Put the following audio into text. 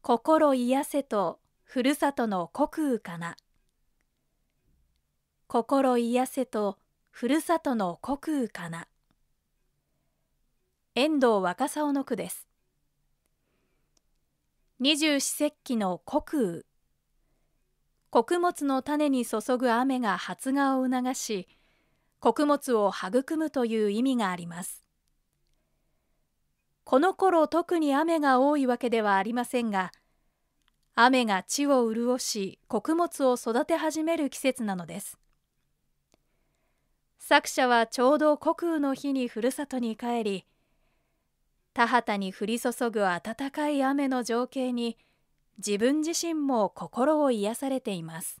心癒せとふるさとの国空かな心癒せとふるさとの国空かな遠藤若狭の句です二十四節気の国空穀物の種に注ぐ雨が発芽を促し穀物を育むという意味がありますこの頃特に雨が多いわけではありませんが雨が地を潤し穀物を育て始める季節なのです作者はちょうど穀雨の日にふるさとに帰り田畑に降り注ぐ暖かい雨の情景に自分自身も心を癒されています